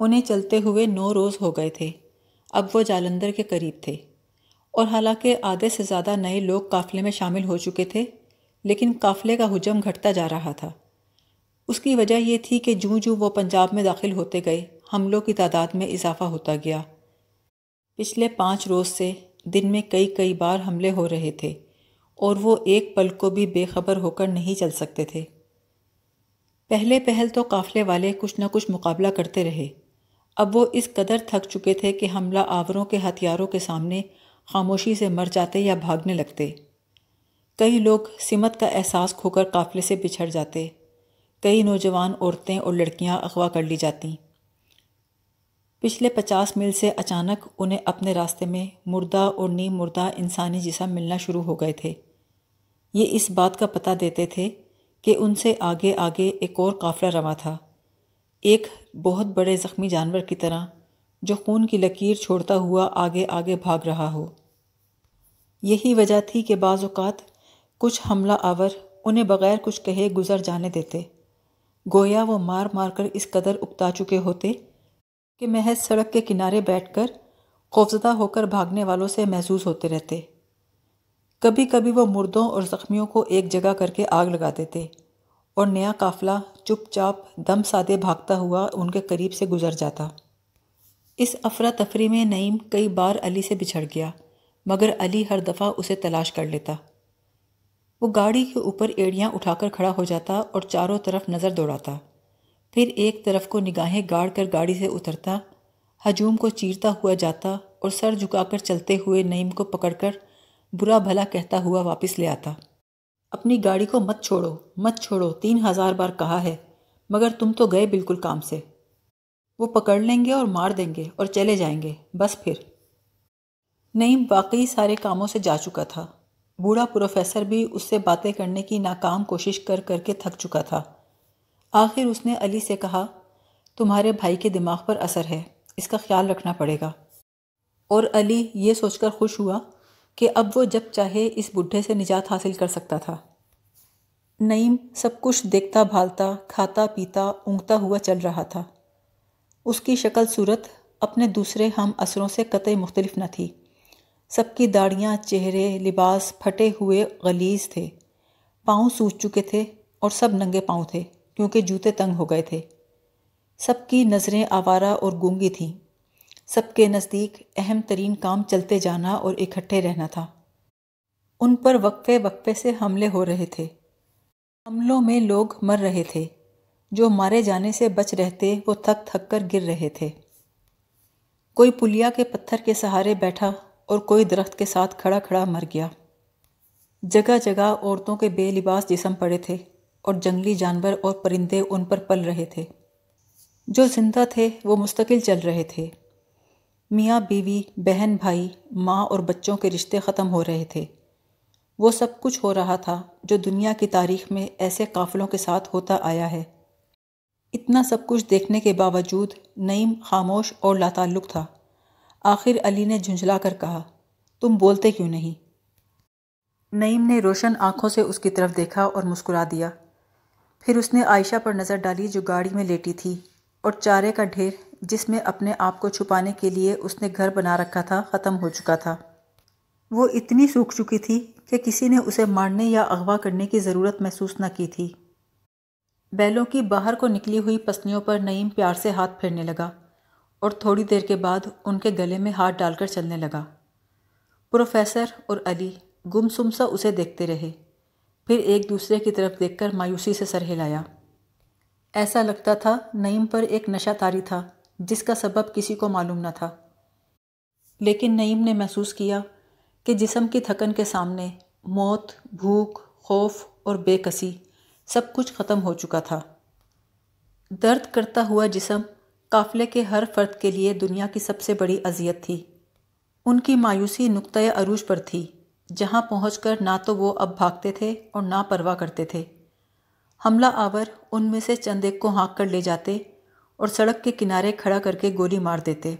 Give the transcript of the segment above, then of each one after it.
उन्हें चलते हुए नौ रोज़ हो गए थे अब वो जालंधर के करीब थे और हालांकि आधे से ज़्यादा नए लोग काफ़िले में शामिल हो चुके थे लेकिन काफ़िले का हजम घटता जा रहा था उसकी वजह यह थी कि जूँ जूँ वो पंजाब में दाखिल होते गए हमलों की तादाद में इजाफा होता गया पिछले पाँच रोज़ से दिन में कई कई बार हमले हो रहे थे और वो एक पल को भी बेखबर होकर नहीं चल सकते थे पहले पहल तो काफ़िले वाले कुछ न कुछ मुकाबला करते रहे अब वो इस कदर थक चुके थे कि हमला आवरों के हथियारों के सामने खामोशी से मर जाते या भागने लगते कई लोग सिमत का एहसास खोकर काफ़िले से बिछड़ जाते कई नौजवान औरतें और लड़कियां अगवा कर ली जातीं पिछले पचास मील से अचानक उन्हें अपने रास्ते में मुर्दा और नीम मुर्दा इंसानी जिसम मिलना शुरू हो गए थे ये इस बात का पता देते थे कि उनसे आगे आगे एक और काफिला रवा था एक बहुत बड़े ज़ख्मी जानवर की तरह जो खून की लकीर छोड़ता हुआ आगे आगे भाग रहा हो यही वजह थी कि बाज़ात कुछ हमला आवर उन्हें बग़ैर कुछ कहे गुज़र जाने देते गोया वो मार मार कर इस कदर उकता चुके होते कि महज सड़क के किनारे बैठकर खौफजदा होकर भागने वालों से महसूस होते रहते कभी कभी वो मुर्दों और ज़ख्मियों को एक जगह करके आग लगा देते और नया काफिला चुपचाप दम साधे भागता हुआ उनके करीब से गुजर जाता इस अफरा तफरी में नईम कई बार अली से बिछड़ गया मगर अली हर दफ़ा उसे तलाश कर लेता वो गाड़ी के ऊपर एड़ियाँ उठाकर खड़ा हो जाता और चारों तरफ नज़र दौड़ाता फिर एक तरफ को निगाहें गाड़ कर गाड़ी से उतरता हजूम को चीरता हुआ जाता और सर झुकाकर चलते हुए नईम को पकड़कर बुरा भला कहता हुआ वापस ले आता अपनी गाड़ी को मत छोड़ो मत छोड़ो तीन हजार बार कहा है मगर तुम तो गए बिल्कुल काम से वो पकड़ लेंगे और मार देंगे और चले जाएंगे बस फिर नईम वाकई सारे कामों से जा चुका था बूढ़ा प्रोफेसर भी उससे बातें करने की नाकाम कोशिश कर करके थक चुका था आखिर उसने अली से कहा तुम्हारे भाई के दिमाग पर असर है इसका ख्याल रखना पड़ेगा और अली ये सोचकर खुश हुआ कि अब वो जब चाहे इस बुढ़े से निजात हासिल कर सकता था नईम सब कुछ देखता भालता खाता पीता ऊँगता हुआ चल रहा था उसकी शक्ल सूरत अपने दूसरे हम असरों से कतई मुख्तलिफ न थी सबकी दाढ़ियाँ चेहरे लिबास फटे हुए गलीज थे पाँव सूझ चुके थे और सब नंगे पाँव थे क्योंकि जूते तंग हो गए थे सबकी नज़रें आवारा और गूंगी थीं सबके नज़दीक अहम तरीन काम चलते जाना और इकट्ठे रहना था उन पर वक्फे वक्फे से हमले हो रहे थे हमलों में लोग मर रहे थे जो मारे जाने से बच रहते वो थक थक कर गिर रहे थे कोई पुलिया के पत्थर के सहारे बैठा और कोई दरख्त के साथ खड़ा खड़ा मर गया जगह जगह औरतों के बेलिबास जिसम पड़े थे और जंगली जानवर और परिंदे उन पर पल रहे थे जो जिंदा थे वो मुस्तकिल चल रहे थे मियाँ बीवी बहन भाई माँ और बच्चों के रिश्ते ख़त्म हो रहे थे वो सब कुछ हो रहा था जो दुनिया की तारीख में ऐसे काफ़िलों के साथ होता आया है इतना सब कुछ देखने के बावजूद नईम खामोश और लातालुक था आखिर अली ने झुंझला कर कहा तुम बोलते क्यों नहीं नईम ने रोशन आंखों से उसकी तरफ देखा और मुस्कुरा दिया फिर उसने आयशा पर नज़र डाली जो गाड़ी में लेटी थी और चारे का ढेर जिसमें अपने आप को छुपाने के लिए उसने घर बना रखा था ख़त्म हो चुका था वो इतनी सूख चुकी थी कि किसी ने उसे मारने या अगवा करने की ज़रूरत महसूस न की थी बैलों की बाहर को निकली हुई पसलियों पर नईम प्यार से हाथ फेरने लगा और थोड़ी देर के बाद उनके गले में हाथ डालकर चलने लगा प्रोफेसर और अली गुमसुम सा उसे देखते रहे फिर एक दूसरे की तरफ देखकर मायूसी से सर हिलाया ऐसा लगता था नईम पर एक नशा तारी था जिसका सबब किसी को मालूम न था लेकिन नईम ने महसूस किया कि जिसम की थकन के सामने मौत भूख खौफ और बेकसी सब कुछ ख़त्म हो चुका था दर्द करता हुआ जिसम काफ़िले के हर फर्द के लिए दुनिया की सबसे बड़ी अजियत थी उनकी मायूसी नुक़ अरूज पर थी जहाँ पहुँच कर ना तो वो अब भागते थे और ना परवाह करते थे हमला आवर उनमें से चंदेक को हाँक कर ले जाते और सड़क के किनारे खड़ा करके गोली मार देते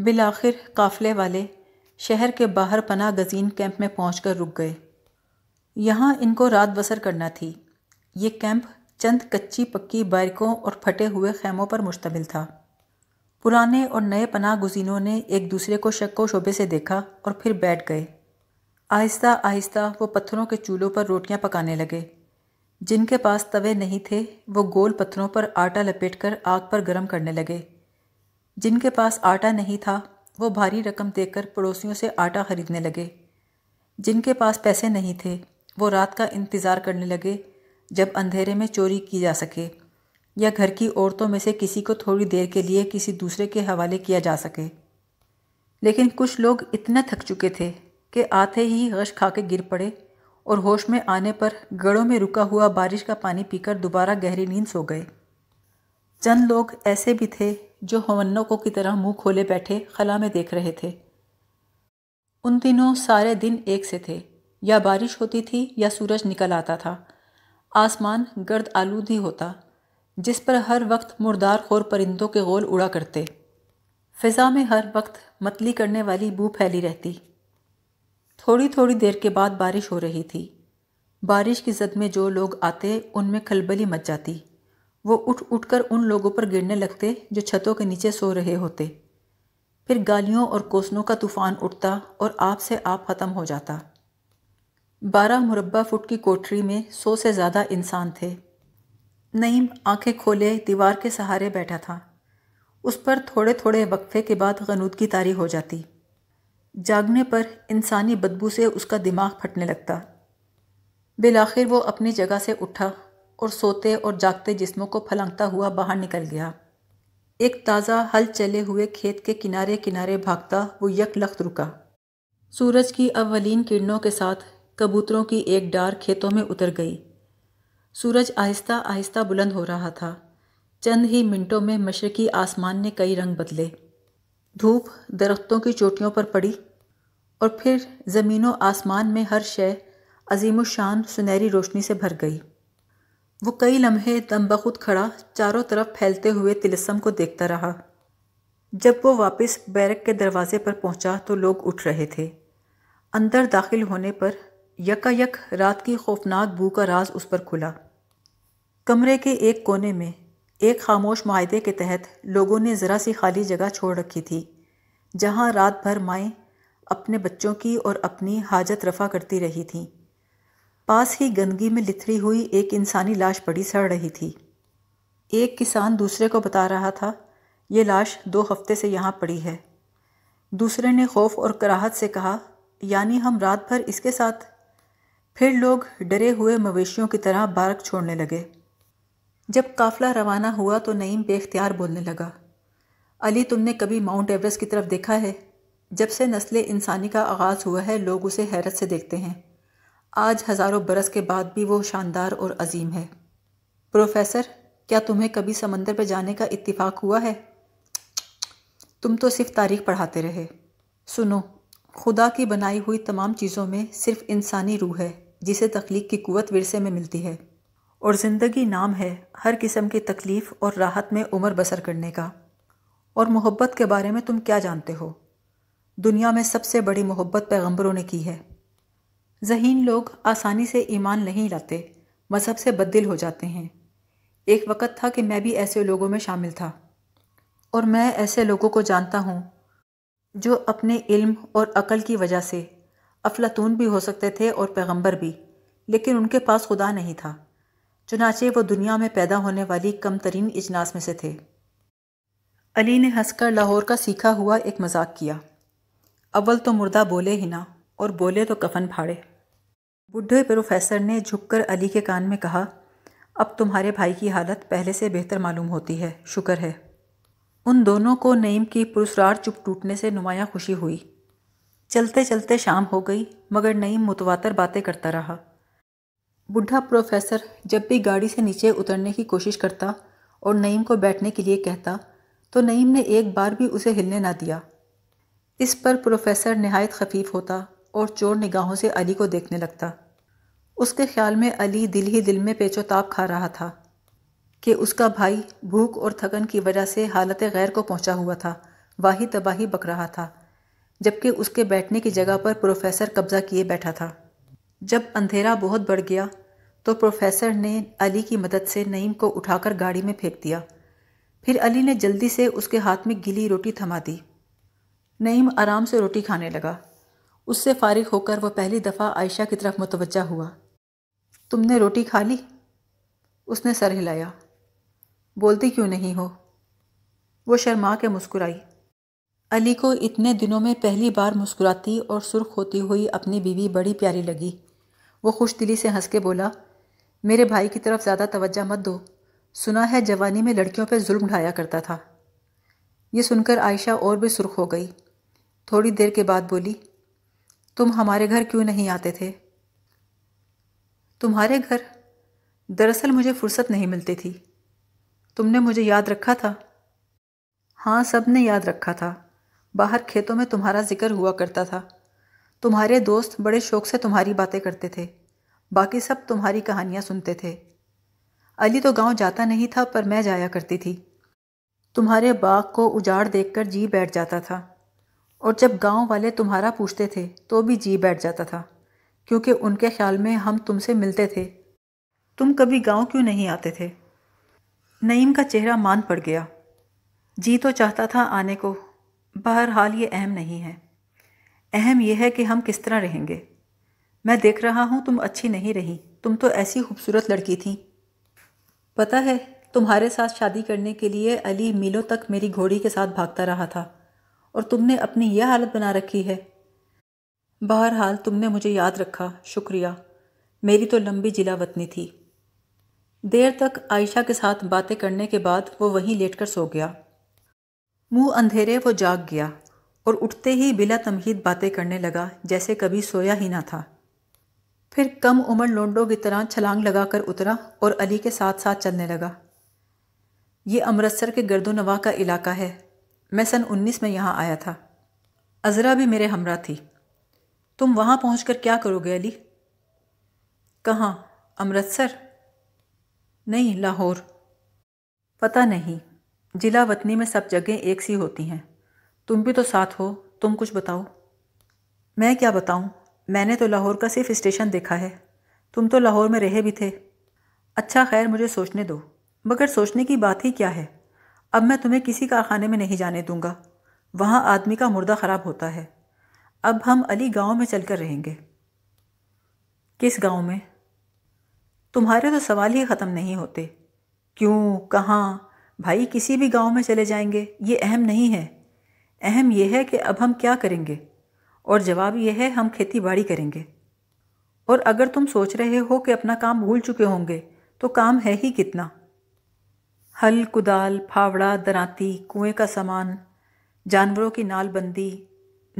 बिल आखिर काफ़िले वाले शहर के बाहर पना गजीन कैंप में पहुँच कर रुक गए यहाँ इनको रात बसर करना थी ये कैंप चंद कच्ची पक्की बाइकों और फटे हुए खैमों पर मुश्तमिल था पुराने और नए पना गुजीनों ने एक दूसरे को शक व शोबे से देखा और फिर बैठ गए आहिस्ता आहिस्ता वो पत्थरों के चूल्हों पर रोटियां पकाने लगे जिनके पास तवे नहीं थे वो गोल पत्थरों पर आटा लपेटकर आग पर गर्म करने लगे जिनके पास आटा नहीं था वो भारी रकम देकर पड़ोसियों से आटा खरीदने लगे जिनके पास पैसे नहीं थे वो रात का इंतज़ार करने लगे जब अंधेरे में चोरी की जा सके या घर की औरतों में से किसी को थोड़ी देर के लिए किसी दूसरे के हवाले किया जा सके लेकिन कुछ लोग इतना थक चुके थे कि आते ही गश खा के गिर पड़े और होश में आने पर गड़ों में रुका हुआ बारिश का पानी पीकर दोबारा गहरी नींद सो गए चंद लोग ऐसे भी थे जो हमन्नों को की तरह मुंह खोले बैठे खला में देख रहे थे उन दिनों सारे दिन एक से थे या बारिश होती थी या सूरज निकल आता था आसमान गर्द आलूद ही होता जिस पर हर वक्त मुर्दार खोर परिंदों के गोल उड़ा करते फिज़ा में हर वक्त मतली करने वाली बू फैली रहती थोड़ी थोड़ी देर के बाद बारिश हो रही थी बारिश की जद में जो लोग आते उनमें खलबली मच जाती वो उठ उठकर उन लोगों पर गिरने लगते जो छतों के नीचे सो रहे होते फिर गालियों और कोसनों का तूफान उठता और आप से आप ख़त्म हो जाता बारह मुरबा फुट की कोठरी में सौ से ज़्यादा इंसान थे नईम आंखें खोले दीवार के सहारे बैठा था उस पर थोड़े थोड़े वक्फे के बाद गनूदगी तारी हो जाती जागने पर इंसानी बदबू से उसका दिमाग फटने लगता बिलाखिर वो अपनी जगह से उठा और सोते और जागते जिस्मों को फलांगता हुआ बाहर निकल गया एक ताज़ा हल चले हुए खेत के किनारे किनारे भागता वो यक लख्त रुका सूरज की अवलिन किरणों के साथ कबूतरों की एक डार खेतों में उतर गई सूरज आहिस्ता आहिस्ता बुलंद हो रहा था चंद ही मिनटों में मशरकी आसमान ने कई रंग बदले धूप दरख्तों की चोटियों पर पड़ी और फिर ज़मीनों आसमान में हर शय अजीम शान सुनहरी रोशनी से भर गई वो कई लम्हे दम बखुद खड़ा चारों तरफ फैलते हुए तिलस्म को देखता रहा जब वो वापस बैरक के दरवाजे पर पहुंचा तो लोग उठ रहे थे अंदर दाखिल होने पर यकायक रात की खौफनाक बू का राज उस पर खुला कमरे के एक कोने में एक खामोश माहे के तहत लोगों ने ज़रा सी खाली जगह छोड़ रखी थी जहाँ रात भर माएँ अपने बच्चों की और अपनी हाजत रफा करती रही थीं पास ही गंदगी में लिथड़ी हुई एक इंसानी लाश पड़ी सड़ रही थी एक किसान दूसरे को बता रहा था ये लाश दो हफ्ते से यहाँ पड़ी है दूसरे ने खौफ और कराहत से कहा यानी हम रात भर इसके साथ फिर लोग डरे हुए मवेशियों की तरह बारक छोड़ने लगे जब काफिला रवाना हुआ तो नईम बेख्तियार बोलने लगा अली तुमने कभी माउंट एवरेस्ट की तरफ देखा है जब से नस्ल इंसानी का आगाज़ हुआ है लोग उसे हैरत से देखते हैं आज हज़ारों बरस के बाद भी वो शानदार और अजीम है प्रोफेसर क्या तुम्हें कभी समंदर पर जाने का इतफ़ाक़ हुआ है तुम तो सिर्फ तारीख पढ़ाते रहे सुनो खुदा की बनाई हुई तमाम चीज़ों में सिर्फ इंसानी रूह है जिसे तख्लीक की कुत विरसे में मिलती है और ज़िंदगी नाम है हर किस्म की तकलीफ़ और राहत में उम्र बसर करने का और मोहब्बत के बारे में तुम क्या जानते हो दुनिया में सबसे बड़ी मोहब्बत पैगंबरों ने की है जहीन लोग आसानी से ईमान नहीं लाते मज़हब से बदल हो जाते हैं एक वक़्त था कि मैं भी ऐसे लोगों में शामिल था और मैं ऐसे लोगों को जानता हूँ जो अपने इल्म और अकल की वजह से अफलातून भी हो सकते थे और पैगंबर भी लेकिन उनके पास खुदा नहीं था चुनाचे वो दुनिया में पैदा होने वाली कम तरीन इजनास में से थे अली ने हंसकर लाहौर का सीखा हुआ एक मजाक किया अव्वल तो मुर्दा बोले ही ना और बोले तो कफन फाड़े बुढ़े प्रोफेसर ने झुककर अली के कान में कहा अब तुम्हारे भाई की हालत पहले से बेहतर मालूम होती है शुक्र है उन दोनों को नईम की पुरस्ार चुप टूटने से नुमाया खुशी हुई चलते चलते शाम हो गई मगर नईम मुतवातर बातें करता रहा बुढ़ा प्रोफेसर जब भी गाड़ी से नीचे उतरने की कोशिश करता और नईम को बैठने के लिए कहता तो नईम ने एक बार भी उसे हिलने ना दिया इस पर प्रोफेसर नहायत खफीफ होता और चोर निगाहों से अली को देखने लगता उसके ख्याल में अली दिल ही दिल में पेचोताप खा रहा था कि उसका भाई भूख और थकन की वजह से हालत गैर को पहुंचा हुआ था वाही तबाही बक रहा था जबकि उसके बैठने की जगह पर प्रोफेसर कब्ज़ा किए बैठा था जब अंधेरा बहुत बढ़ गया तो प्रोफेसर ने अली की मदद से नईम को उठाकर गाड़ी में फेंक दिया फिर अली ने जल्दी से उसके हाथ में गीली रोटी थमा दी नईम आराम से रोटी खाने लगा उससे फारिग होकर वह पहली दफ़ा आयशा की तरफ मुतवजा हुआ तुमने रोटी खा ली उसने सर हिलाया बोलती क्यों नहीं हो वो शर्मा के मुस्कुराई अली को इतने दिनों में पहली बार मुस्कुराती और सुर्ख होती हुई अपनी बीवी बड़ी प्यारी लगी वो खुश दिली से हंस के बोला मेरे भाई की तरफ ज़्यादा तवज्जा मत दो सुना है जवानी में लड़कियों पर जुल्म ढाया करता था ये सुनकर आयशा और भी सुर्ख हो गई थोड़ी देर के बाद बोली तुम हमारे घर क्यों नहीं आते थे तुम्हारे घर दरअसल मुझे फुर्सत नहीं मिलती थी तुमने मुझे याद रखा था हाँ सब ने याद रखा था बाहर खेतों में तुम्हारा जिक्र हुआ करता था तुम्हारे दोस्त बड़े शौक से तुम्हारी बातें करते थे बाकी सब तुम्हारी कहानियाँ सुनते थे अली तो गांव जाता नहीं था पर मैं जाया करती थी तुम्हारे बाग को उजाड़ देखकर जी बैठ जाता था और जब गांव वाले तुम्हारा पूछते थे तो भी जी बैठ जाता था क्योंकि उनके ख्याल में हम तुमसे मिलते थे तुम कभी गांव क्यों नहीं आते थे नईम का चेहरा मान पड़ गया जी तो चाहता था आने को बहरहाल ये अहम नहीं है अहम यह है कि हम किस तरह रहेंगे मैं देख रहा हूँ तुम अच्छी नहीं रही तुम तो ऐसी खूबसूरत लड़की थी पता है तुम्हारे साथ शादी करने के लिए अली मीलों तक मेरी घोड़ी के साथ भागता रहा था और तुमने अपनी यह हालत बना रखी है बहरहाल तुमने मुझे याद रखा शुक्रिया मेरी तो लंबी जिला वतनी थी देर तक आयशा के साथ बातें करने के बाद वो वहीं लेटकर सो गया मुंह अंधेरे वो जाग गया और उठते ही बिला तमहीद बातें करने लगा जैसे कभी सोया ही ना था फिर कम उम्र लोंडों की तरह छलांग लगाकर उतरा और अली के साथ साथ चलने लगा ये अमृतसर के गर्दोनवा का इलाका है मैं सन 19 में यहाँ आया था अजरा भी मेरे हमरा थी तुम वहाँ पहुँच क्या करोगे अली कहाँ अमृतसर नहीं लाहौर पता नहीं जिला वतनी में सब जगह एक सी होती हैं तुम भी तो साथ हो तुम कुछ बताओ मैं क्या बताऊँ मैंने तो लाहौर का सिर्फ स्टेशन देखा है तुम तो लाहौर में रहे भी थे अच्छा खैर मुझे सोचने दो मगर सोचने की बात ही क्या है अब मैं तुम्हें किसी कारखाने में नहीं जाने दूंगा वहाँ आदमी का मुर्दा ख़राब होता है अब हम अली गांव में चलकर रहेंगे किस गांव में तुम्हारे तो सवाल ही ख़त्म नहीं होते क्यों कहाँ भाई किसी भी गांव में चले जाएंगे ये अहम नहीं है अहम यह है कि अब हम क्या करेंगे और जवाब यह है हम खेती बाड़ी करेंगे और अगर तुम सोच रहे हो कि अपना काम भूल चुके होंगे तो काम है ही कितना हल कुदाल फावड़ा दराती कुएं का सामान जानवरों की नालबंदी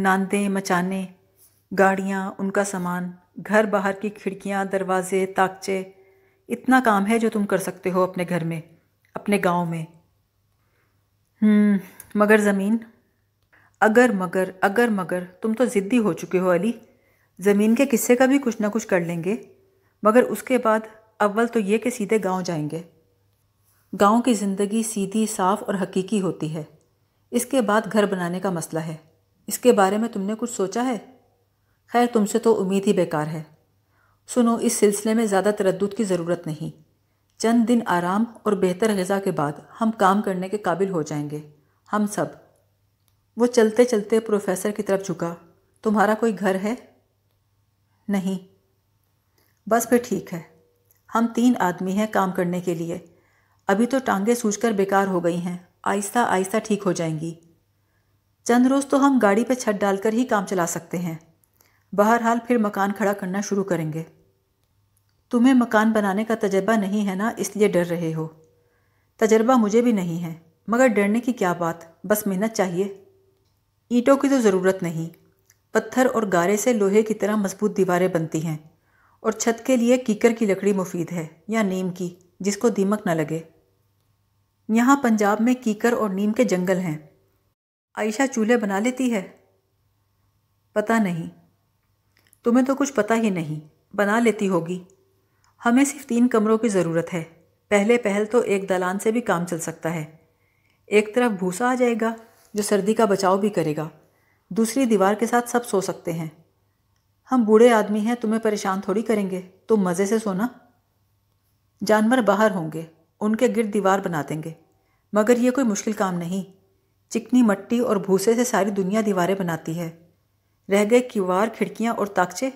नांदे मचाने गाड़ियाँ उनका सामान घर बाहर की खिड़कियाँ दरवाजे ताकचे इतना काम है जो तुम कर सकते हो अपने घर में अपने गांव में हम्म, मगर ज़मीन अगर मगर अगर मगर तुम तो ज़िद्दी हो चुके हो अली ज़मीन के किस्से का भी कुछ ना कुछ कर लेंगे मगर उसके बाद अव्वल तो ये कि सीधे गांव जाएंगे गांव की ज़िंदगी सीधी साफ और हकीकी होती है इसके बाद घर बनाने का मसला है इसके बारे में तुमने कुछ सोचा है खैर तुमसे तो उम्मीद ही बेकार है सुनो इस सिलसिले में ज़्यादा तरद की ज़रूरत नहीं चंद दिन आराम और बेहतर गज़ा के बाद हम काम करने के काबिल हो जाएंगे हम सब वो चलते चलते प्रोफेसर की तरफ झुका तुम्हारा कोई घर है नहीं बस फिर ठीक है हम तीन आदमी हैं काम करने के लिए अभी तो टांगे सूझकर बेकार हो गई हैं आहिस्ता आहिस्ता ठीक हो जाएंगी चंद रोज़ तो हम गाड़ी पे छत डालकर ही काम चला सकते हैं बहरहाल फिर मकान खड़ा करना शुरू करेंगे तुम्हें मकान बनाने का तजर्बा नहीं है ना इसलिए डर रहे हो तजर्बा मुझे भी नहीं है मगर डरने की क्या बात बस मेहनत चाहिए ईंटों की तो ज़रूरत नहीं पत्थर और गारे से लोहे की तरह मजबूत दीवारें बनती हैं और छत के लिए कीकर की लकड़ी मुफीद है या नीम की जिसको दीमक न लगे यहाँ पंजाब में कीकर और नीम के जंगल हैं आयशा चूल्हे बना लेती है पता नहीं तुम्हें तो कुछ पता ही नहीं बना लेती होगी हमें सिर्फ तीन कमरों की ज़रूरत है पहले पहल तो एक दलान से भी काम चल सकता है एक तरफ भूसा आ जाएगा जो सर्दी का बचाव भी करेगा दूसरी दीवार के साथ सब सो सकते हैं हम बूढ़े आदमी हैं तुम्हें परेशान थोड़ी करेंगे तुम मज़े से सोना जानवर बाहर होंगे उनके गिर्द दीवार बना देंगे मगर ये कोई मुश्किल काम नहीं चिकनी मट्टी और भूसे से सारी दुनिया दीवारें बनाती है रह गए किवार खिड़कियाँ और ताकचे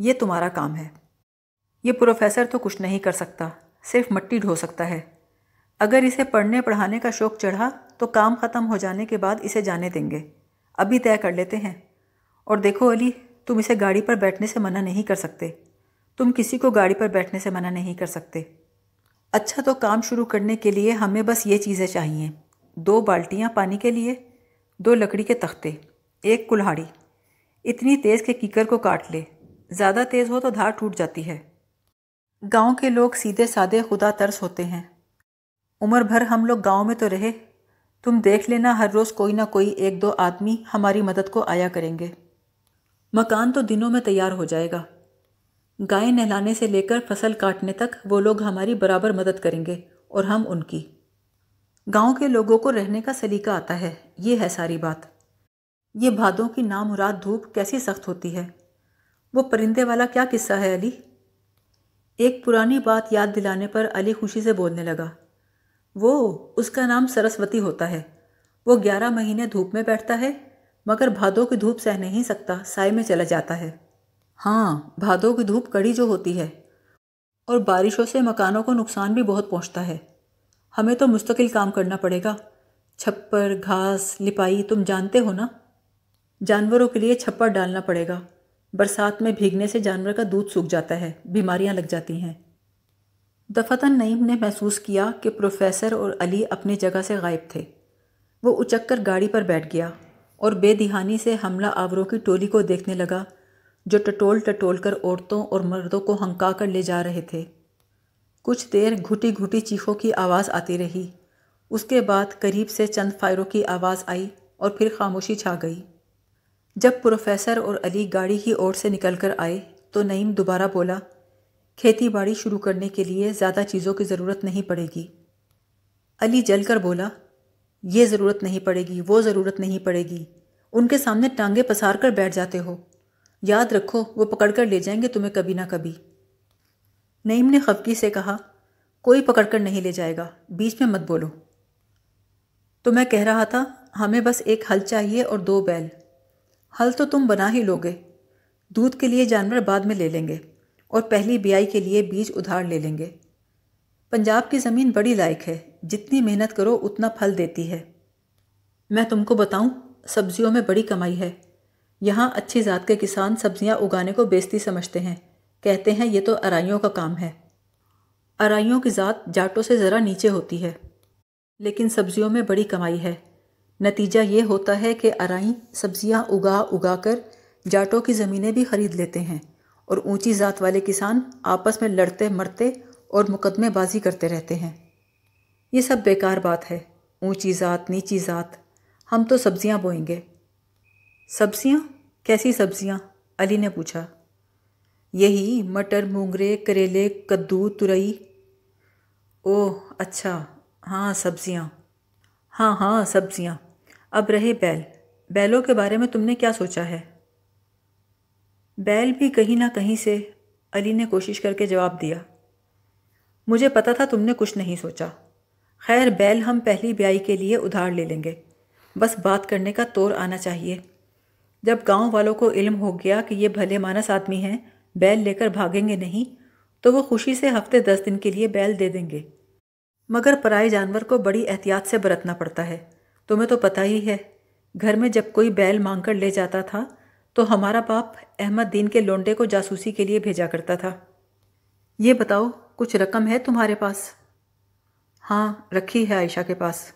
ये तुम्हारा काम है ये प्रोफेसर तो कुछ नहीं कर सकता सिर्फ मट्टी ढो सकता है अगर इसे पढ़ने पढ़ाने का शौक चढ़ा तो काम ख़त्म हो जाने के बाद इसे जाने देंगे अभी तय कर लेते हैं और देखो अली तुम इसे गाड़ी पर बैठने से मना नहीं कर सकते तुम किसी को गाड़ी पर बैठने से मना नहीं कर सकते अच्छा तो काम शुरू करने के लिए हमें बस ये चीज़ें चाहिए दो बाल्टियाँ पानी के लिए दो लकड़ी के तख्ते एक कुल्हाड़ी इतनी तेज़ के कीकर को काट ले ज़्यादा तेज़ हो तो धार टूट जाती है गांव के लोग सीधे सादे खुदा तर्स होते हैं उम्र भर हम लोग गांव में तो रहे तुम देख लेना हर रोज़ कोई ना कोई एक दो आदमी हमारी मदद को आया करेंगे मकान तो दिनों में तैयार हो जाएगा गाय नहलाने से लेकर फसल काटने तक वो लोग हमारी बराबर मदद करेंगे और हम उनकी गांव के लोगों को रहने का सलीका आता है ये है सारी बात ये भादों की नामुराद धूप कैसी सख्त होती है वो परिंदे वाला क्या किस्सा है अली एक पुरानी बात याद दिलाने पर अली खुशी से बोलने लगा वो उसका नाम सरस्वती होता है वो ग्यारह महीने धूप में बैठता है मगर भादों की धूप सह नहीं सकता साय में चला जाता है हाँ भादों की धूप कड़ी जो होती है और बारिशों से मकानों को नुकसान भी बहुत पहुँचता है हमें तो मुस्तकिल काम करना पड़ेगा छप्पर घास लिपाई तुम जानते हो ना जानवरों के लिए छप्पर डालना पड़ेगा बरसात में भीगने से जानवर का दूध सूख जाता है बीमारियां लग जाती हैं दफ़तन नईम ने महसूस किया कि प्रोफेसर और अली अपनी जगह से गायब थे वो कर गाड़ी पर बैठ गया और बेदिहानी से हमला आवरों की टोली को देखने लगा जो टटोल टटोल कर औरतों और मर्दों को हंका कर ले जा रहे थे कुछ देर घुटी घुटी चीखों की आवाज़ आती रही उसके बाद करीब से चंद फायरों की आवाज़ आई और फिर खामोशी छा गई जब प्रोफेसर और अली गाड़ी की ओर से निकल कर आए तो नईम दोबारा बोला खेती बाड़ी शुरू करने के लिए ज़्यादा चीज़ों की ज़रूरत नहीं पड़ेगी अली जलकर बोला ये ज़रूरत नहीं पड़ेगी वो ज़रूरत नहीं पड़ेगी उनके सामने टांगे पसार कर बैठ जाते हो याद रखो वो पकड़ कर ले जाएंगे तुम्हें कभी ना कभी नईम ने खफकी से कहा कोई पकड़ कर नहीं ले जाएगा बीच में मत बोलो तो मैं कह रहा था हमें बस एक हल चाहिए और दो बैल हल तो तुम बना ही लोगे दूध के लिए जानवर बाद में ले लेंगे और पहली बियाई के लिए बीज उधार ले लेंगे पंजाब की ज़मीन बड़ी लायक है जितनी मेहनत करो उतना फल देती है मैं तुमको बताऊं सब्जियों में बड़ी कमाई है यहाँ अच्छी ज़ात के किसान सब्जियाँ उगाने को बेजती समझते हैं कहते हैं ये तो अराइयों का काम है अराइयों की ज़ात जाटों से ज़रा नीचे होती है लेकिन सब्जियों में बड़ी कमाई है नतीजा ये होता है कि अराई सब्ज़ियाँ उगा उगा कर जाटों की ज़मीनें भी खरीद लेते हैं और ऊंची ज़ात वाले किसान आपस में लड़ते मरते और मुकदमेबाजी करते रहते हैं ये सब बेकार बात है ऊंची ज़ात नीची ज़ात हम तो सब्ज़ियाँ बोएंगे सब्ज़ियाँ कैसी सब्ज़ियाँ अली ने पूछा यही मटर मूंगरे करेले कद्दू तुरई ओह अच्छा हाँ सब्ज़ियाँ हाँ हाँ सब्ज़ियाँ अब रहे बैल बैलों के बारे में तुमने क्या सोचा है बैल भी कहीं ना कहीं से अली ने कोशिश करके जवाब दिया मुझे पता था तुमने कुछ नहीं सोचा खैर बैल हम पहली ब्याई के लिए उधार ले लेंगे बस बात करने का तौर आना चाहिए जब गांव वालों को इल्म हो गया कि ये भले मानस आदमी हैं बैल लेकर भागेंगे नहीं तो वो खुशी से हफ्ते दस दिन के लिए बैल दे देंगे मगर पराए जानवर को बड़ी एहतियात से बरतना पड़ता है तुम्हें तो पता ही है घर में जब कोई बैल मांग कर ले जाता था तो हमारा बाप अहमद दीन के लोंडे को जासूसी के लिए भेजा करता था ये बताओ कुछ रकम है तुम्हारे पास हाँ रखी है आयशा के पास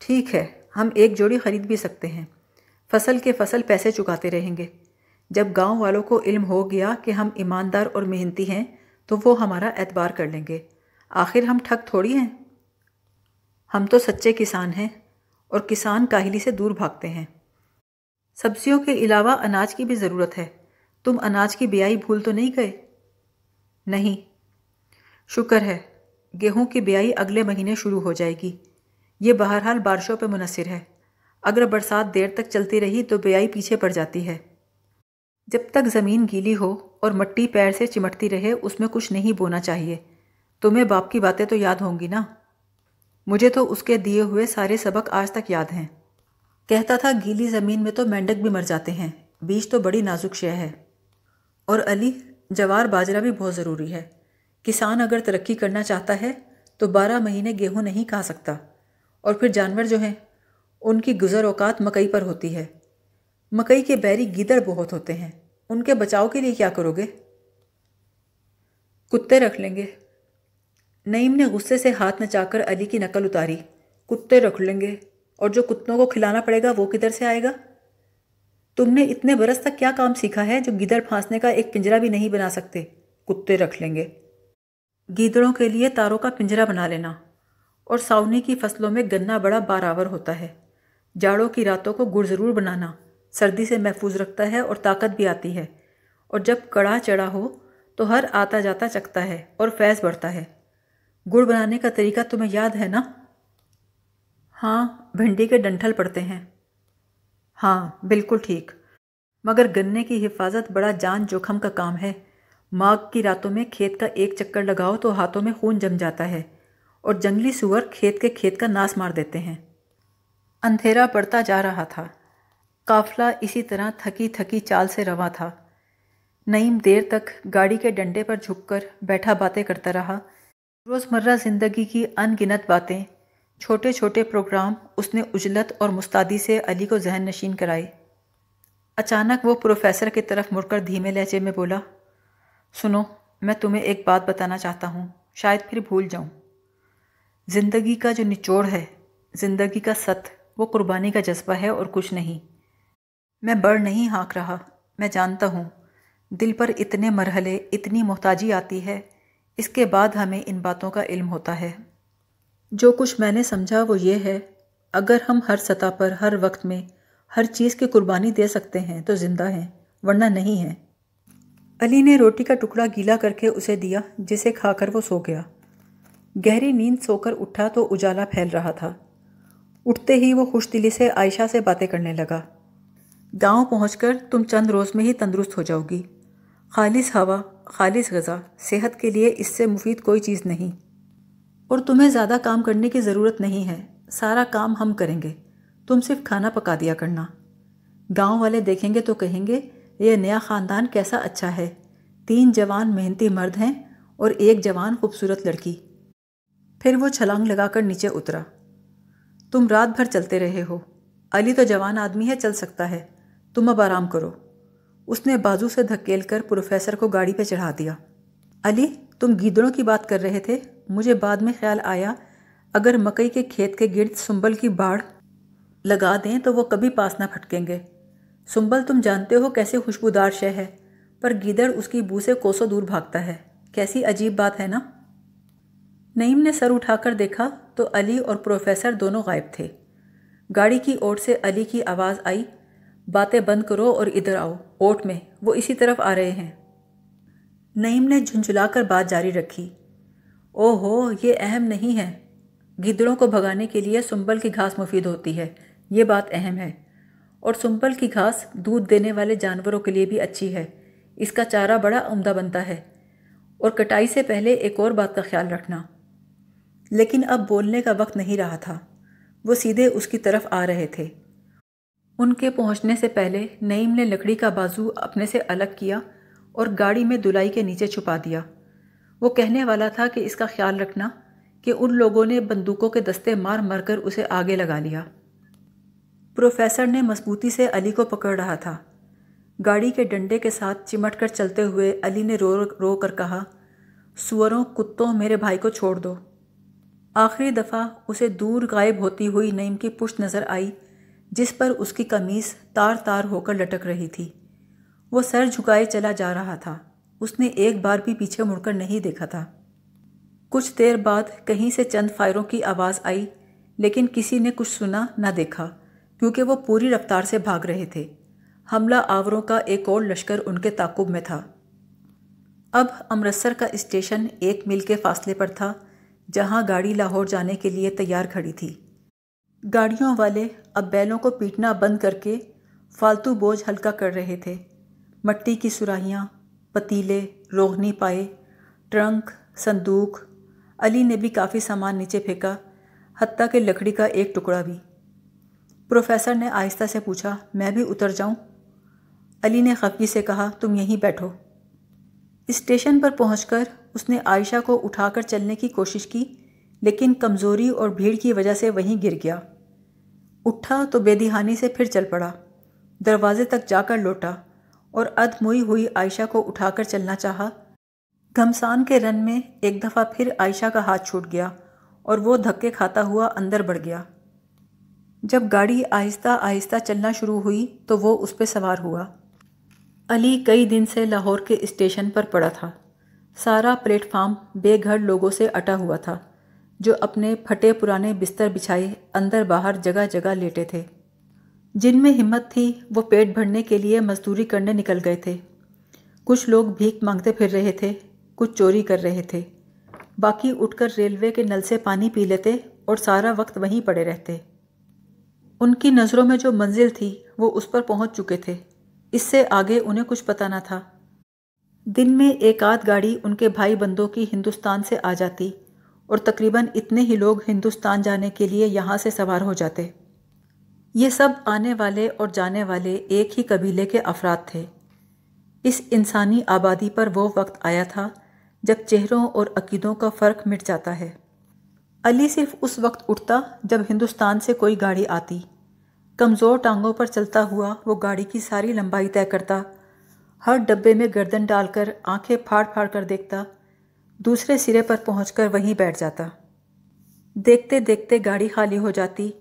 ठीक है हम एक जोड़ी ख़रीद भी सकते हैं फसल के फसल पैसे चुकाते रहेंगे जब गांव वालों को इल्म हो गया कि हम ईमानदार और मेहनती हैं तो वो हमारा एतबार कर लेंगे आखिर हम ठग थोड़ी हैं हम तो सच्चे किसान हैं और किसान काहली से दूर भागते हैं सब्जियों के अलावा अनाज की भी ज़रूरत है तुम अनाज की ब्याई भूल तो नहीं गए नहीं शुक्र है गेहूं की ब्याई अगले महीने शुरू हो जाएगी ये बहरहाल बारिशों पर मुनसर है अगर बरसात देर तक चलती रही तो ब्याई पीछे पड़ जाती है जब तक ज़मीन गीली हो और मट्टी पैर से चिमटती रहे उसमें कुछ नहीं बोना चाहिए तुम्हें बाप की बातें तो याद होंगी ना मुझे तो उसके दिए हुए सारे सबक आज तक याद हैं कहता था गीली ज़मीन में तो मेंढक भी मर जाते हैं बीज तो बड़ी नाजुक शय है और अली जवार बाजरा भी बहुत ज़रूरी है किसान अगर तरक्की करना चाहता है तो बारह महीने गेहूँ नहीं खा सकता और फिर जानवर जो हैं उनकी गुजर औकात मकई पर होती है मकई के बैरी गिदड़ बहुत होते हैं उनके बचाव के लिए क्या करोगे कुत्ते रख लेंगे नईम ने गुस्से से हाथ नचाकर अली की नकल उतारी कुत्ते रख लेंगे और जो कुत्तों को खिलाना पड़ेगा वो किधर से आएगा तुमने इतने बरस तक क्या काम सीखा है जो गिदड़ फांसने का एक पिंजरा भी नहीं बना सकते कुत्ते रख लेंगे गीदड़ों के लिए तारों का पिंजरा बना लेना और सावनी की फसलों में गन्ना बड़ा बारावर होता है जाड़ों की रातों को गुड़ ज़रूर बनाना सर्दी से महफूज रखता है और ताकत भी आती है और जब कड़ा चढ़ा हो तो हर आता जाता चकता है और फैज़ बढ़ता है गुड़ बनाने का तरीका तुम्हें याद है ना हाँ भिंडी के डंठल पड़ते हैं हाँ बिल्कुल ठीक मगर गन्ने की हिफाजत बड़ा जान जोखम का काम है माघ की रातों में खेत का एक चक्कर लगाओ तो हाथों में खून जम जाता है और जंगली सुअर खेत के खेत का नाश मार देते हैं अंधेरा पड़ता जा रहा था काफला इसी तरह थकी थकी चाल से रवा था नईम देर तक गाड़ी के डंडे पर झुककर बैठा बातें करता रहा रोज़मर्रा ज़िंदगी की अनगिनत बातें छोटे छोटे प्रोग्राम उसने उजलत और मुस्तादी से अली को जहन नशीन कराए अचानक वो प्रोफेसर की तरफ मुड़कर धीमे लहजे में बोला सुनो मैं तुम्हें एक बात बताना चाहता हूँ शायद फिर भूल जाऊँ ज़िंदगी का जो निचोड़ है ज़िंदगी का सत वो कुर्बानी का जज्बा है और कुछ नहीं मैं बढ़ नहीं हाँक रहा मैं जानता हूँ दिल पर इतने मरहले इतनी मोहताजी आती है इसके बाद हमें इन बातों का इल्म होता है जो कुछ मैंने समझा वो ये है अगर हम हर सतह पर हर वक्त में हर चीज़ की कुर्बानी दे सकते हैं तो ज़िंदा हैं वरना नहीं हैं अली ने रोटी का टुकड़ा गीला करके उसे दिया जिसे खाकर वो सो गया गहरी नींद सोकर उठा तो उजाला फैल रहा था उठते ही वो खुश दिली से आयशा से बातें करने लगा गांव पहुंचकर तुम चंद रोज़ में ही तंदुरुस्त हो जाओगी खालिस हवा खालिस गज़ा सेहत के लिए इससे मुफीद कोई चीज़ नहीं और तुम्हें ज़्यादा काम करने की ज़रूरत नहीं है सारा काम हम करेंगे तुम सिर्फ खाना पका दिया करना गांव वाले देखेंगे तो कहेंगे यह नया ख़ानदान कैसा अच्छा है तीन जवान मेहनती मर्द हैं और एक जवान खूबसूरत लड़की फिर वो छलांग लगाकर नीचे उतरा तुम रात भर चलते रहे हो अली तो जवान आदमी है चल सकता है तुम अब आराम करो उसने बाजू से धकेल कर प्रोफेसर को गाड़ी पर चढ़ा दिया अली तुम गीदड़ों की बात कर रहे थे मुझे बाद में ख्याल आया अगर मकई के खेत के गिर्द सुंबल की बाढ़ लगा दें तो वो कभी पास ना फटकेंगे सुंबल तुम जानते हो कैसे खुशबूदार शय है पर गीदड़ उसकी बू से कोसों दूर भागता है कैसी अजीब बात है ना नईम ने सर उठाकर देखा तो अली और प्रोफेसर दोनों गायब थे गाड़ी की ओट से अली की आवाज़ आई बातें बंद करो और इधर आओ ओट में वो इसी तरफ आ रहे हैं नईम ने झुंझुलाकर बात जारी रखी ओहो ये अहम नहीं है गिदड़ों को भगाने के लिए सुंबल की घास मुफीद होती है ये बात अहम है और सुंबल की घास दूध देने वाले जानवरों के लिए भी अच्छी है इसका चारा बड़ा उम्दा बनता है और कटाई से पहले एक और बात का ख्याल रखना लेकिन अब बोलने का वक्त नहीं रहा था वो सीधे उसकी तरफ आ रहे थे उनके पहुंचने से पहले नईम ने लकड़ी का बाजू अपने से अलग किया और गाड़ी में दुलाई के नीचे छुपा दिया वो कहने वाला था कि इसका ख्याल रखना कि उन लोगों ने बंदूकों के दस्ते मार कर उसे आगे लगा लिया प्रोफेसर ने मजबूती से अली को पकड़ रहा था गाड़ी के डंडे के साथ चिमट कर चलते हुए अली ने रो रो कर कहा सुअरों कुत्तों मेरे भाई को छोड़ दो आखिरी दफ़ा उसे दूर गायब होती हुई नईम की पुष्ट नज़र आई जिस पर उसकी कमीज़ तार तार होकर लटक रही थी वो सर झुकाए चला जा रहा था उसने एक बार भी पीछे मुड़कर नहीं देखा था कुछ देर बाद कहीं से चंद फायरों की आवाज़ आई लेकिन किसी ने कुछ सुना न देखा क्योंकि वो पूरी रफ्तार से भाग रहे थे हमला आवरों का एक और लश्कर उनके ताकुब में था अब अमृतसर का स्टेशन एक मील के फासले पर था जहां गाड़ी लाहौर जाने के लिए तैयार खड़ी थी गाड़ियों वाले अब बैलों को पीटना बंद करके फालतू बोझ हल्का कर रहे थे मट्टी की सुराहियाँ पतीले रोहनी पाए ट्रंक संदूक अली ने भी काफ़ी सामान नीचे फेंका हती के लकड़ी का एक टुकड़ा भी प्रोफेसर ने आहिस्ता से पूछा मैं भी उतर जाऊं? अली ने खफगी से कहा तुम यहीं बैठो स्टेशन पर पहुंचकर उसने आयशा को उठाकर चलने की कोशिश की लेकिन कमज़ोरी और भीड़ की वजह से वहीं गिर गया उठा तो बेदिहानी से फिर चल पड़ा दरवाजे तक जाकर लौटा और अधमुई हुई आयशा को उठाकर चलना चाहा घमसान के रन में एक दफ़ा फिर आयशा का हाथ छूट गया और वो धक्के खाता हुआ अंदर बढ़ गया जब गाड़ी आहिस्ता आहिस्ता चलना शुरू हुई तो वो उस पर सवार हुआ अली कई दिन से लाहौर के स्टेशन पर पड़ा था सारा प्लेटफार्म बेघर लोगों से अटा हुआ था जो अपने फटे पुराने बिस्तर बिछाए अंदर बाहर जगह जगह लेटे थे जिनमें हिम्मत थी वो पेट भरने के लिए मजदूरी करने निकल गए थे कुछ लोग भीख मांगते फिर रहे थे कुछ चोरी कर रहे थे बाकी उठकर रेलवे के नल से पानी पी लेते और सारा वक्त वहीं पड़े रहते उनकी नज़रों में जो मंजिल थी वो उस पर पहुंच चुके थे इससे आगे उन्हें कुछ पता ना था दिन में एक आध गाड़ी उनके भाई बंदों की हिंदुस्तान से आ जाती और तकरीबन इतने ही लोग हिंदुस्तान जाने के लिए यहाँ से सवार हो जाते ये सब आने वाले और जाने वाले एक ही कबीले के अफराद थे इस इंसानी आबादी पर वो वक्त आया था जब चेहरों और अकीदों का फ़र्क मिट जाता है अली सिर्फ उस वक्त उठता जब हिंदुस्तान से कोई गाड़ी आती कमज़ोर टांगों पर चलता हुआ वो गाड़ी की सारी लंबाई तय करता हर डब्बे में गर्दन डालकर आंखें फाड़ फाड़ कर देखता दूसरे सिरे पर पहुंचकर वहीं बैठ जाता देखते देखते गाड़ी खाली हो जाती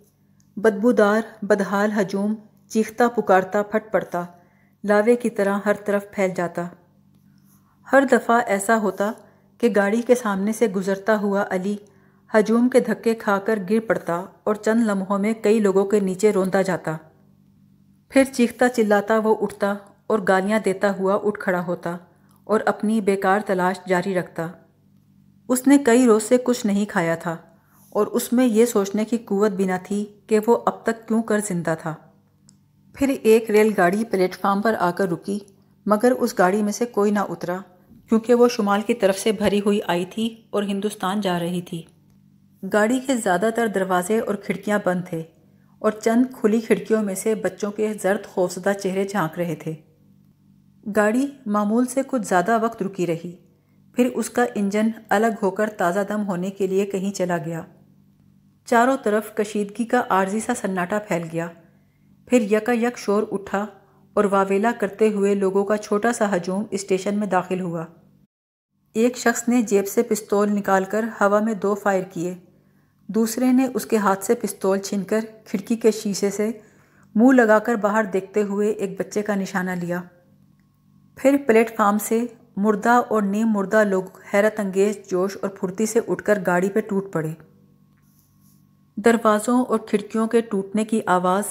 बदबूदार बदहाल हजूम चीखता पुकारता फट पड़ता लावे की तरह हर तरफ फैल जाता हर दफ़ा ऐसा होता कि गाड़ी के सामने से गुजरता हुआ अली हजूम के धक्के खाकर गिर पड़ता और चंद लम्हों में कई लोगों के नीचे रोंदा जाता फिर चीखता चिल्लाता वो उठता और गालियां देता हुआ उठ खड़ा होता और अपनी बेकार तलाश जारी रखता उसने कई रोज़ से कुछ नहीं खाया था और उसमें यह सोचने की कुवत भी न थी कि वो अब तक क्यों कर जिंदा था फिर एक रेलगाड़ी प्लेटफार्म पर आकर रुकी मगर उस गाड़ी में से कोई ना उतरा क्योंकि वो शुमाल की तरफ से भरी हुई आई थी और हिंदुस्तान जा रही थी गाड़ी के ज़्यादातर दरवाजे और खिड़कियाँ बंद थे और चंद खुली खिड़कियों में से बच्चों के जर्द खौफजदा चेहरे झांक रहे थे गाड़ी मामूल से कुछ ज़्यादा वक्त रुकी रही फिर उसका इंजन अलग होकर ताज़ा दम होने के लिए कहीं चला गया चारों तरफ कशीदगी का आर्जी सा सन्नाटा फैल गया फिर यकायक शोर उठा और वावेला करते हुए लोगों का छोटा सा हजूम स्टेशन में दाखिल हुआ एक शख्स ने जेब से पिस्तौल निकालकर हवा में दो फायर किए दूसरे ने उसके हाथ से पिस्तौल छीनकर खिड़की के शीशे से मुंह लगाकर बाहर देखते हुए एक बच्चे का निशाना लिया फिर प्लेटफार्म से मुर्दा और नीम मुर्दा लोग हैरत अंगेज जोश और फुर्ती से उठकर गाड़ी पर टूट पड़े दरवाज़ों और खिड़कियों के टूटने की आवाज़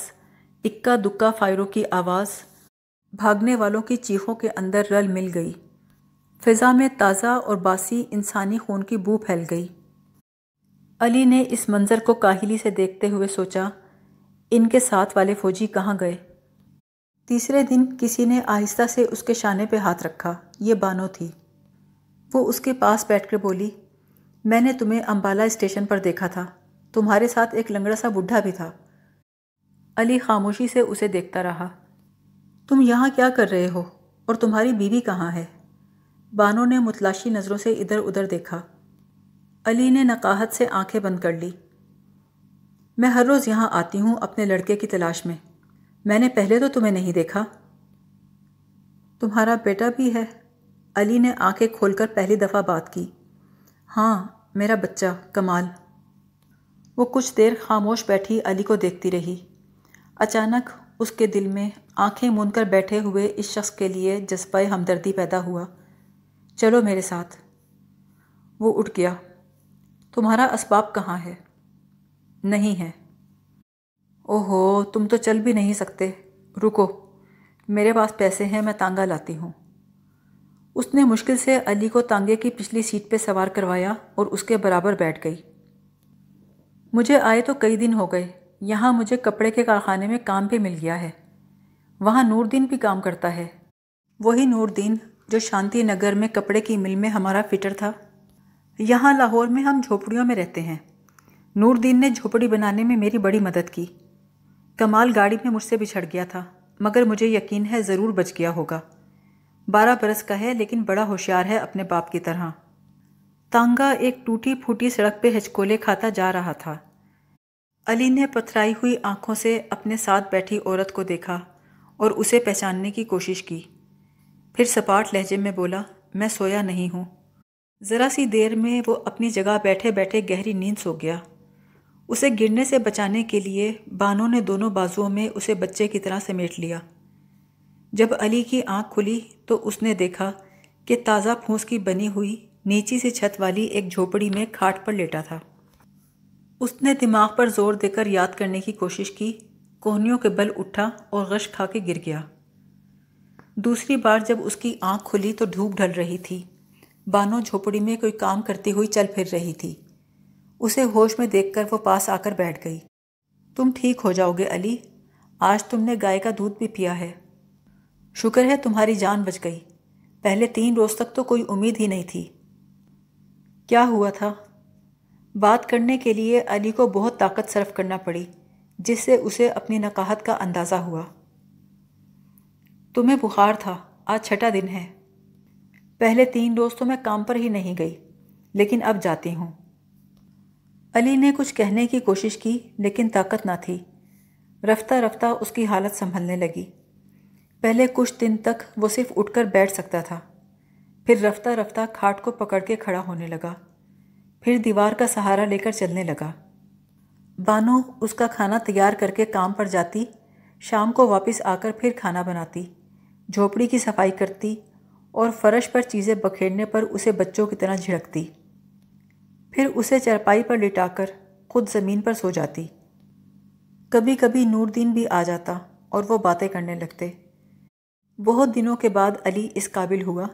इक्का दुक्का फायरों की आवाज़ भागने वालों की चीखों के अंदर रल मिल गई फिज़ा में ताज़ा और बासी इंसानी खून की बू फैल गई अली ने इस मंज़र को काहिली से देखते हुए सोचा इनके साथ वाले फ़ौजी कहाँ गए तीसरे दिन किसी ने आहिस्ता से उसके शाने पे हाथ रखा ये बानो थी वो उसके पास बैठकर बोली मैंने तुम्हें अम्बाला स्टेशन पर देखा था तुम्हारे साथ एक लंगड़ा सा बुढ़ा भी था अली खामोशी से उसे देखता रहा तुम यहाँ क्या कर रहे हो और तुम्हारी बीवी कहाँ है बानो ने मुतलाशी नज़रों से इधर उधर देखा अली ने नकाहत से आंखें बंद कर ली मैं हर रोज़ यहाँ आती हूँ अपने लड़के की तलाश में मैंने पहले तो तुम्हें नहीं देखा तुम्हारा बेटा भी है अली ने आंखें खोलकर पहली दफ़ा बात की हाँ मेरा बच्चा कमाल वो कुछ देर खामोश बैठी अली को देखती रही अचानक उसके दिल में आंखें मूंद बैठे हुए इस शख्स के लिए जज्बा हमदर्दी पैदा हुआ चलो मेरे साथ वो उठ गया तुम्हारा इसबाब कहाँ है नहीं है ओहो तुम तो चल भी नहीं सकते रुको मेरे पास पैसे हैं मैं तांगा लाती हूँ उसने मुश्किल से अली को तांगे की पिछली सीट पर सवार करवाया और उसके बराबर बैठ गई मुझे आए तो कई दिन हो गए यहाँ मुझे कपड़े के कारखाने में काम भी मिल गया है वहाँ नूरदीन भी काम करता है वही नूरदीन जो शांति नगर में कपड़े की मिल में हमारा फिटर था यहाँ लाहौर में हम झोपड़ियों में रहते हैं नूरदीन ने झोपड़ी बनाने में मेरी बड़ी मदद की कमाल गाड़ी में मुझसे बिछड़ गया था मगर मुझे यकीन है ज़रूर बच गया होगा बारह बरस का है लेकिन बड़ा होशियार है अपने बाप की तरह तांगा एक टूटी फूटी सड़क पे हिचकोले खाता जा रहा था अली ने पथराई हुई आंखों से अपने साथ बैठी औरत को देखा और उसे पहचानने की कोशिश की फिर सपाट लहजे में बोला मैं सोया नहीं हूँ ज़रा सी देर में वो अपनी जगह बैठे बैठे गहरी नींद सो गया उसे गिरने से बचाने के लिए बानों ने दोनों बाजुओं में उसे बच्चे की तरह समेट लिया जब अली की आंख खुली तो उसने देखा कि ताज़ा फूस की बनी हुई नीची से छत वाली एक झोपड़ी में खाट पर लेटा था उसने दिमाग पर जोर देकर याद करने की कोशिश की कोहनियों के बल उठा और गश खा के गिर गया दूसरी बार जब उसकी आंख खुली तो धूप ढल रही थी बानो झोपड़ी में कोई काम करती हुई चल फिर रही थी उसे होश में देखकर वो पास आकर बैठ गई तुम ठीक हो जाओगे अली आज तुमने गाय का दूध भी पिया है शुक्र है तुम्हारी जान बच गई पहले तीन रोज़ तक तो कोई उम्मीद ही नहीं थी क्या हुआ था बात करने के लिए अली को बहुत ताकत सरफ करना पड़ी जिससे उसे अपनी नकाहत का अंदाज़ा हुआ तुम्हें बुखार था आज छठा दिन है पहले तीन रोज़ तो मैं काम पर ही नहीं गई लेकिन अब जाती हूँ अली ने कुछ कहने की कोशिश की लेकिन ताकत ना थी रफ्ता रफ्ता उसकी हालत संभलने लगी पहले कुछ दिन तक वो सिर्फ उठकर बैठ सकता था फिर रफ्ता रफ्ता खाट को पकड़ के खड़ा होने लगा फिर दीवार का सहारा लेकर चलने लगा बानो उसका खाना तैयार करके काम पर जाती शाम को वापस आकर फिर खाना बनाती झोपड़ी की सफाई करती और फर्श पर चीज़ें बखेरने पर उसे बच्चों की तरह झिड़कती फिर उसे चरपाई पर लिटाकर खुद ज़मीन पर सो जाती कभी कभी नूरदीन भी आ जाता और वो बातें करने लगते बहुत दिनों के बाद अली इस काबिल हुआ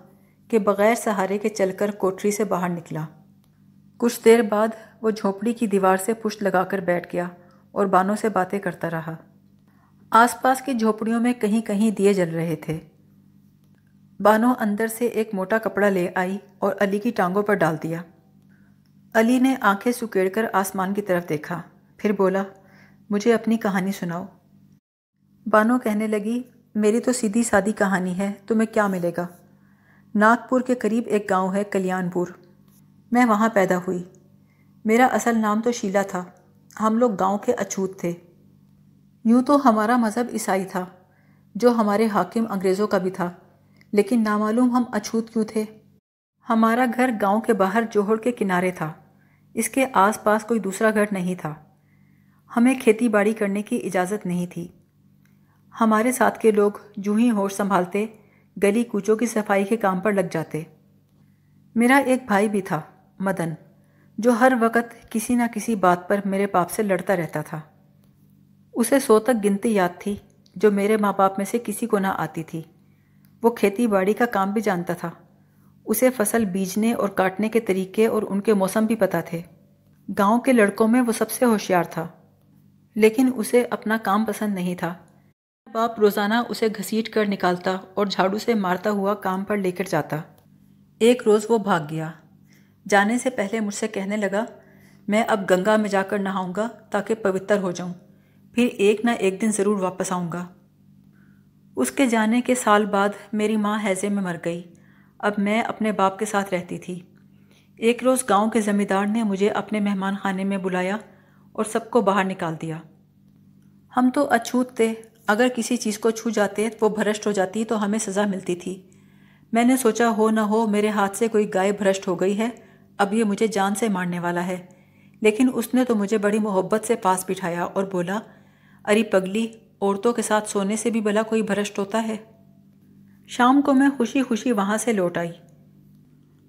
के बग़ैर सहारे के चलकर कोठरी से बाहर निकला कुछ देर बाद वो झोपड़ी की दीवार से पुष्ट लगाकर बैठ गया और बानों से बातें करता रहा आसपास की झोपड़ियों में कहीं कहीं दिए जल रहे थे बानो अंदर से एक मोटा कपड़ा ले आई और अली की टांगों पर डाल दिया अली ने आंखें सुकेड़कर आसमान की तरफ देखा फिर बोला मुझे अपनी कहानी सुनाओ बानो कहने लगी मेरी तो सीधी सादी कहानी है तुम्हें क्या मिलेगा नागपुर के करीब एक गांव है कल्याणपुर मैं वहाँ पैदा हुई मेरा असल नाम तो शीला था हम लोग गांव के अछूत थे यूं तो हमारा मज़हब ईसाई था जो हमारे हाकिम अंग्रेज़ों का भी था लेकिन नामालूम हम अछूत क्यों थे हमारा घर गांव के बाहर जोहड़ के किनारे था इसके आसपास कोई दूसरा घर नहीं था हमें खेती बाड़ी करने की इजाज़त नहीं थी हमारे साथ के लोग जूही होश संभालते गली कूचों की सफाई के काम पर लग जाते मेरा एक भाई भी था मदन जो हर वक्त किसी न किसी बात पर मेरे बाप से लड़ता रहता था उसे सो तक गिनती याद थी जो मेरे माँ बाप में से किसी को ना आती थी वो खेती बाड़ी का काम भी जानता था उसे फसल बीजने और काटने के तरीके और उनके मौसम भी पता थे गांव के लड़कों में वो सबसे होशियार था लेकिन उसे अपना काम पसंद नहीं था बाप रोज़ाना उसे घसीट कर निकालता और झाड़ू से मारता हुआ काम पर लेकर जाता एक रोज़ वो भाग गया जाने से पहले मुझसे कहने लगा मैं अब गंगा में जाकर नहाऊंगा ताकि पवित्र हो जाऊं फिर एक ना एक दिन ज़रूर वापस आऊंगा उसके जाने के साल बाद मेरी माँ हैज़े में मर गई अब मैं अपने बाप के साथ रहती थी एक रोज़ गांव के ज़मींदार ने मुझे अपने मेहमान खाने में बुलाया और सबको बाहर निकाल दिया हम तो अछूत थे अगर किसी चीज़ को छू जाते वो भ्रष्ट हो जाती तो हमें सज़ा मिलती थी मैंने सोचा हो न हो मेरे हाथ से कोई गाय भ्रष्ट हो गई है अब ये मुझे जान से मारने वाला है लेकिन उसने तो मुझे बड़ी मोहब्बत से पास बिठाया और बोला अरे पगली औरतों के साथ सोने से भी भला कोई भ्रष्ट होता है शाम को मैं खुशी खुशी वहाँ से लौट आई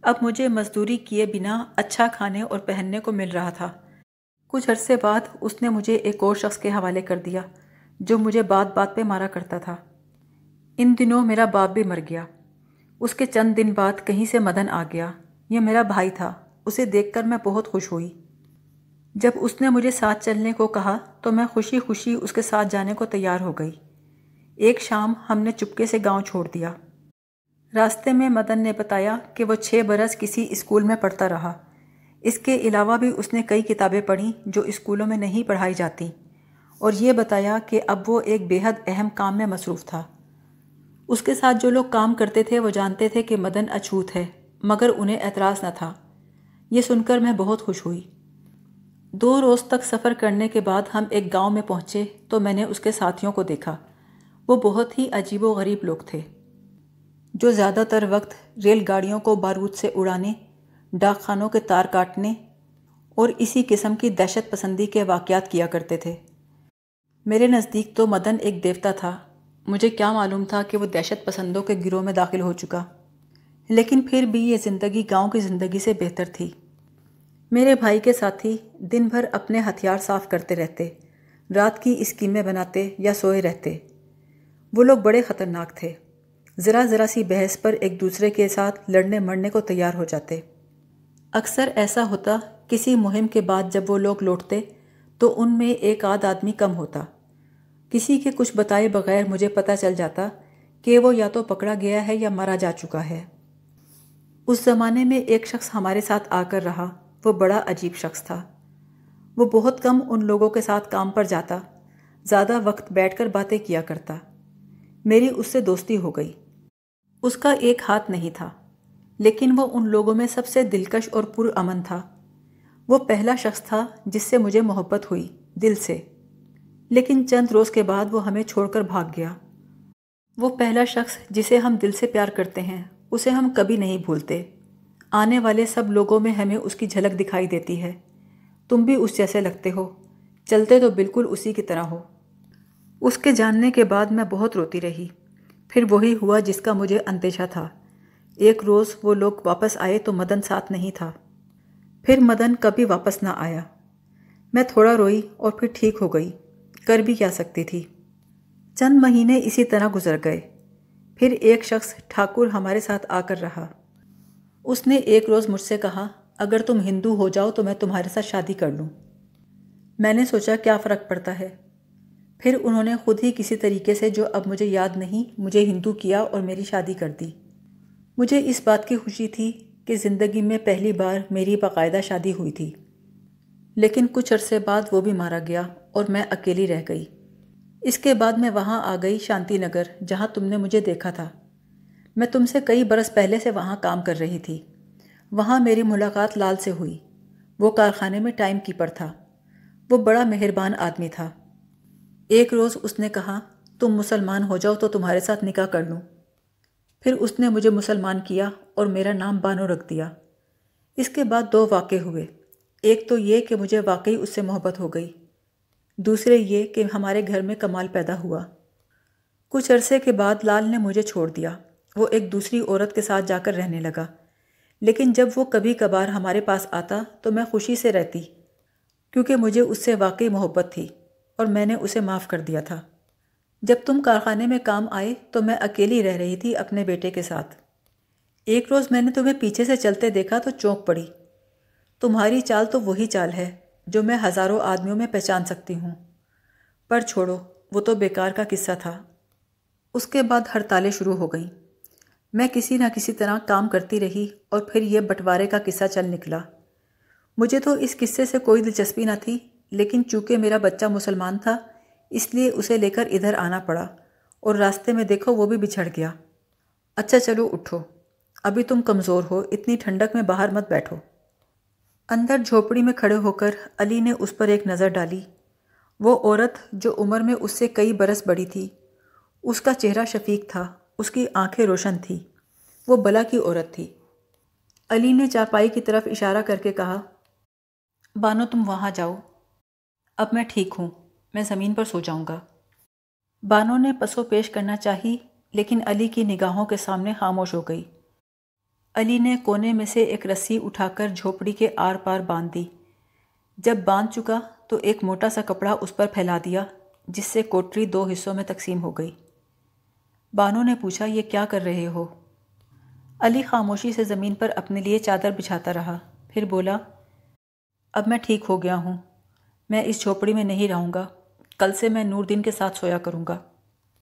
अब मुझे मजदूरी किए बिना अच्छा खाने और पहनने को मिल रहा था कुछ अरसे बाद उसने मुझे एक और शख्स के हवाले कर दिया जो मुझे बात बात पे मारा करता था इन दिनों मेरा बाप भी मर गया उसके चंद दिन बाद कहीं से मदन आ गया यह मेरा भाई था उसे देखकर मैं बहुत खुश हुई जब उसने मुझे साथ चलने को कहा तो मैं खुशी खुशी उसके साथ जाने को तैयार हो गई एक शाम हमने चुपके से गांव छोड़ दिया रास्ते में मदन ने बताया कि वह छः बरस किसी स्कूल में पढ़ता रहा इसके अलावा भी उसने कई किताबें पढ़ी जो स्कूलों में नहीं पढ़ाई जाती और ये बताया कि अब वो एक बेहद अहम काम में मसरूफ़ था उसके साथ जो लोग काम करते थे वो जानते थे कि मदन अछूत है मगर उन्हें एतराज़ न था ये सुनकर मैं बहुत खुश हुई दो रोज़ तक सफ़र करने के बाद हम एक गांव में पहुँचे तो मैंने उसके साथियों को देखा वो बहुत ही अजीब व गरीब लोग थे जो ज़्यादातर वक्त रेलगाड़ियों को बारूद से उड़ाने डाक खानों के तार काटने और इसी किस्म की दहशत पसंदी के वाक़ किया करते थे मेरे नज़दीक तो मदन एक देवता था मुझे क्या मालूम था कि वो दहशत पसंदों के गिरोह में दाखिल हो चुका लेकिन फिर भी ये ज़िंदगी गांव की ज़िंदगी से बेहतर थी मेरे भाई के साथी दिन भर अपने हथियार साफ करते रहते रात की स्कीमें बनाते या सोए रहते वो लोग बड़े ख़तरनाक थे ज़रा ज़रा सी बहस पर एक दूसरे के साथ लड़ने मरने को तैयार हो जाते अक्सर ऐसा होता किसी मुहिम के बाद जब वो लोग लौटते तो उनमें एक आध आदमी कम होता किसी के कुछ बताए बगैर मुझे पता चल जाता कि वो या तो पकड़ा गया है या मारा जा चुका है उस ज़माने में एक शख्स हमारे साथ आकर रहा वो बड़ा अजीब शख्स था वो बहुत कम उन लोगों के साथ काम पर जाता ज़्यादा वक्त बैठकर बातें किया करता मेरी उससे दोस्ती हो गई उसका एक हाथ नहीं था लेकिन वो उन लोगों में सबसे दिलकश और पुरअमन था वो पहला शख्स था जिससे मुझे मोहब्बत हुई दिल से लेकिन चंद रोज़ के बाद वो हमें छोड़कर भाग गया वो पहला शख्स जिसे हम दिल से प्यार करते हैं उसे हम कभी नहीं भूलते आने वाले सब लोगों में हमें उसकी झलक दिखाई देती है तुम भी उस जैसे लगते हो चलते तो बिल्कुल उसी की तरह हो उसके जानने के बाद मैं बहुत रोती रही फिर वही हुआ जिसका मुझे अंदेशा था एक रोज़ वो लोग वापस आए तो मदन साथ नहीं था फिर मदन कभी वापस ना आया मैं थोड़ा रोई और फिर ठीक हो गई कर भी क्या सकती थी चंद महीने इसी तरह गुजर गए फिर एक शख्स ठाकुर हमारे साथ आकर रहा उसने एक रोज़ मुझसे कहा अगर तुम हिंदू हो जाओ तो मैं तुम्हारे साथ शादी कर लूँ मैंने सोचा क्या फ़र्क पड़ता है फिर उन्होंने खुद ही किसी तरीके से जो अब मुझे याद नहीं मुझे हिंदू किया और मेरी शादी कर दी मुझे इस बात की खुशी थी कि ज़िंदगी में पहली बार मेरी बाकायदा शादी हुई थी लेकिन कुछ अरसे बाद वो भी मारा गया और मैं अकेली रह गई इसके बाद मैं वहाँ आ गई शांति नगर जहाँ तुमने मुझे देखा था मैं तुमसे कई बरस पहले से वहाँ काम कर रही थी वहाँ मेरी मुलाकात लाल से हुई वो कारखाने में टाइम कीपर था वो बड़ा मेहरबान आदमी था एक रोज़ उसने कहा तुम मुसलमान हो जाओ तो तुम्हारे साथ निकाह कर लूँ फिर उसने मुझे मुसलमान किया और मेरा नाम बानो रख दिया इसके बाद दो वाक़े हुए एक तो ये कि मुझे वाकई उससे मोहब्बत हो गई दूसरे ये कि हमारे घर में कमाल पैदा हुआ कुछ अरसे के बाद लाल ने मुझे छोड़ दिया वो एक दूसरी औरत के साथ जाकर रहने लगा लेकिन जब वो कभी कभार हमारे पास आता तो मैं खुशी से रहती क्योंकि मुझे उससे वाकई मोहब्बत थी और मैंने उसे माफ़ कर दिया था जब तुम कारखाने में काम आए तो मैं अकेली रह रही थी अपने बेटे के साथ एक रोज़ मैंने तुम्हें पीछे से चलते देखा तो चौंक पड़ी तुम्हारी चाल तो वही चाल है जो मैं हज़ारों आदमियों में पहचान सकती हूँ पर छोड़ो वो तो बेकार का किस्सा था उसके बाद हड़तालें शुरू हो गईं मैं किसी न किसी तरह काम करती रही और फिर यह बंटवारे का किस्सा चल निकला मुझे तो इस किस्से से कोई दिलचस्पी ना थी लेकिन चूंकि मेरा बच्चा मुसलमान था इसलिए उसे लेकर इधर आना पड़ा और रास्ते में देखो वो भी बिछड़ गया अच्छा चलो उठो अभी तुम कमज़ोर हो इतनी ठंडक में बाहर मत बैठो अंदर झोपड़ी में खड़े होकर अली ने उस पर एक नज़र डाली वो औरत जो उम्र में उससे कई बरस बड़ी थी उसका चेहरा शफीक था उसकी आंखें रोशन थी वो बला की औरत थी अली ने चारपाई की तरफ इशारा करके कहा बानो तुम वहाँ जाओ अब मैं ठीक हूँ मैं ज़मीन पर सो जाऊँगा बानो ने पसो पेश करना चाही लेकिन अली की निगाहों के सामने खामोश हो गई अली ने कोने में से एक रस्सी उठाकर झोपड़ी के आर पार बांध दी जब बांध चुका तो एक मोटा सा कपड़ा उस पर फैला दिया जिससे कोटरी दो हिस्सों में तकसीम हो गई बानो ने पूछा ये क्या कर रहे हो अली खामोशी से ज़मीन पर अपने लिए चादर बिछाता रहा फिर बोला अब मैं ठीक हो गया हूँ मैं इस झोपड़ी में नहीं रहूँगा कल से मैं नूरदीन के साथ सोया करूँगा